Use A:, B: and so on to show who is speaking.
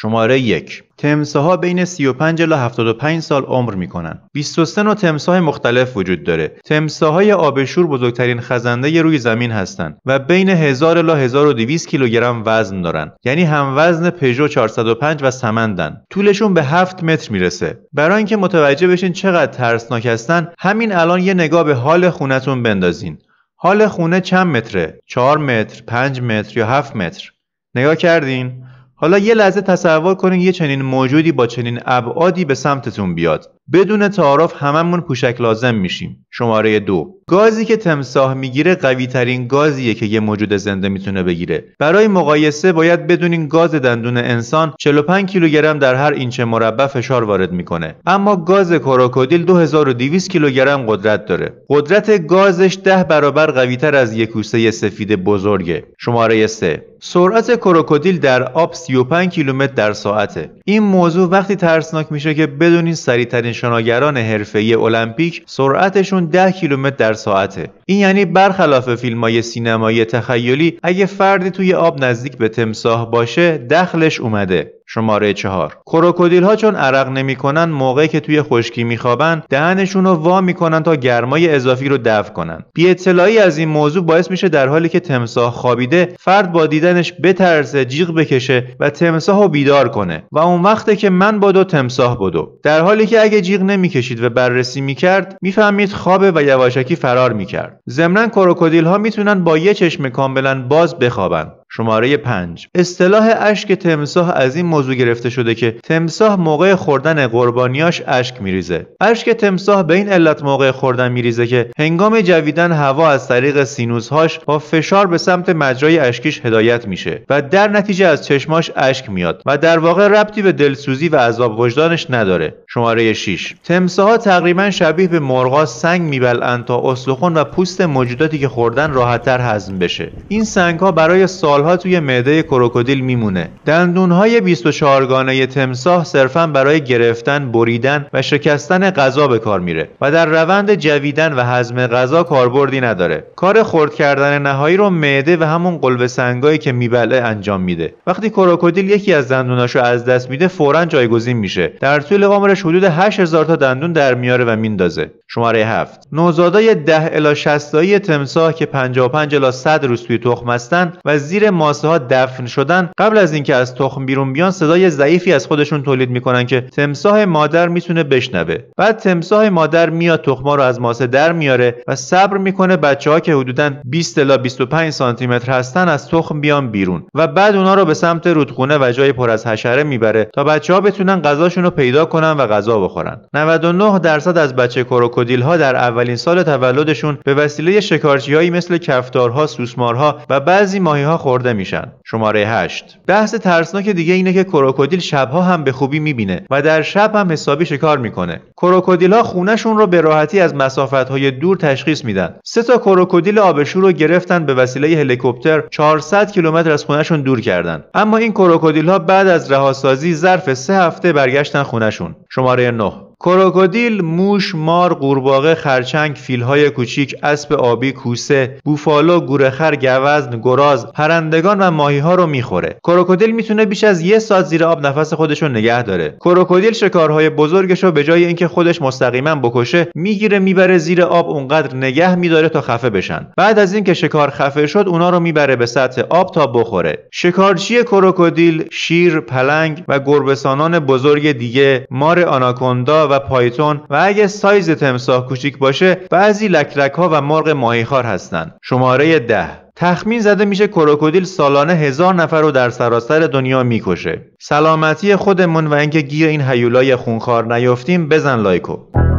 A: شماره یک تمساها بین 35 تا 75 سال عمر میکنن. 23 نوع تمساح مختلف وجود داره. تمساهای آبشور بزرگترین خزنده روی زمین هستند و بین 1000 تا 1200 کیلوگرم وزن دارن. یعنی هم وزن پژو 405 و سمندن. طولشون به 7 متر میرسه. برای اینکه متوجه بشین چقدر ترسناک هستن، همین الان یه نگاه به حال خونتون بندازین. حال خونه چند متره؟ 4 متر، 5 متر یا 7 متر؟ نگاه کردین؟ حالا یه لحظه تصور کنین یه چنین موجودی با چنین ابعادی به سمتتون بیاد بدون تعارف هممون پوشک لازم میشیم شماره دو گازی که تمساح میگیره قوی ترین گازیه که یه موجود زنده میتونه بگیره برای مقایسه باید بدونین گاز دندون انسان 45 کیلوگرم در هر اینچ مربع فشار وارد میکنه اما گاز کروکودیل 2200 کیلوگرم قدرت داره قدرت گازش ده برابر قویتر از یک کوسه سفید بزرگه شماره سه سرعت کروکودیل در آب 35 کیلومتر در ساعته این موضوع وقتی ترسناک میشه که بدونین سریعترین شناگران حرفه‌ای المپیک سرعتشون 10 کیلومتر در ساعته این یعنی برخلاف فیلم‌های سینمایی تخیلی اگه فردی توی آب نزدیک به تمساه باشه دخلش اومده شماره چهار کروکودیل ها چون عرق کنن موقعی که توی خشکی خوابن دهنشون رو وا کنن تا گرمای اضافی رو دفع کنن بی اطلاعی از این موضوع باعث میشه در حالی که تمساح خوابیده فرد با دیدنش بترسه جیغ بکشه و تمساح رو بیدار کنه و اون وقته که من بادو تمساح بدو در حالی که اگه جیغ نمیکشید و بررسی میکرد میفهمید خوابه و یواشکی فرار میکرد ضمنا کروکودیل ها میتونن با یه چشم کاملا باز بخوابن شماره 5 اصطلاح اشک تمساح از این موضوع گرفته شده که تمساح موقع خوردن قربانیاش اشک میریزه اشک تمساح به این علت موقع خوردن میریزه که هنگام جویدن هوا از طریق سینوزهاش با فشار به سمت مجرای اشکیش هدایت میشه و در نتیجه از چشماش اشک میاد و در واقع ربطی به دلسوزی و عذاب وجدانش نداره شماره 6 تمساح تقریبا شبیه به مرغا سنگ میبلند تا اسلخون و پوست موجوداتی که خوردن راحتتر هضم بشه این سنگ ها برای سال سالها توی معده کروکودیل میمونه دندونهای 24 گانه تمساح صرفا برای گرفتن بریدن و شکستن غذا به کار میره و در روند جویدن و هضم غذا کاربردی نداره کار خرد کردن نهایی رو معده و همون قلب سنگایی که میبله انجام میده وقتی کروکودیل یکی از دندوناشو از دست میده فورا جایگزین میشه در طول عمرش حدود 8000 تا دندون در میاره و میندازه شماره 7 نوزادای 10 الی 60 تمساح که 55 الی 100 روز توی تخم هستن و زیر ماسه ها دفن شدن قبل از اینکه از تخم بیرون بیان صدای ضعیفی از خودشون تولید میکنن که تمساه مادر میتونه بشنوه بعد تمساه مادر میاد تخما رو از ماسه در میاره و صبر میکنه بچه ها که حدودا 20 تا 25 سانتی متر هستن از تخم بیان بیرون و بعد اونا رو به سمت رودخونه و جای پر از حشره میبره تا بچه ها بتونن غذاشون رو پیدا کنن و غذا بخورن 99 درصد از بچه کروکودیل ها در اولین سال تولدشون به وسیله شکارچیهایی مثل کفتارها، سوسمارها و بعضی ماهیها میشن شماره 8 بحث ترسناک دیگه اینه که کروکودیل شبها هم به خوبی میبینه و در شب هم حسابی شکار میکنه کروکودیل ها خونشون رو به راحتی از مسافت های دور تشخیص میدن سه تا کروکودیل آبشور رو گرفتن به وسیله هلیکوپتر 400 کیلومتر از خونشون دور کردن اما این کروکودیل ها بعد از رهاسازی ظرف سه هفته برگشتن خونشون شماره 9 کروکودیل، موش، مار، قورباغه، خرچنگ، فیلهای کوچیک، اسب آبی، کوسه، بوفالو، گورخر، گوزن، گراز، پرندگان و ماهی ها رو میخوره. کروکودیل میتونه بیش از یه ساعت زیر آب نفس خودش رو نگه داره. کروکودیل شکارهای بزرگش رو به جای اینکه خودش مستقیما بکشه، میگیره میبره زیر آب اونقدر نگه میداره تا خفه بشن. بعد از اینکه شکار خفه شد، اونا رو میبره به سطح آب تا بخوره. شکارچی کروکودیل شیر، پلنگ و گربهسانان بزرگ دیگه، مار آناکوندا و پایتون و اگه سایز تمساح کوچیک باشه بعضی لکلک ها و مرغ ماهیخوار هستند شماره ده تخمین زده میشه کروکودیل سالانه هزار نفر رو در سراسر دنیا میکشه سلامتی خودمون و اینکه گیر این حیولای خونخوار نیفتیم بزن لایکو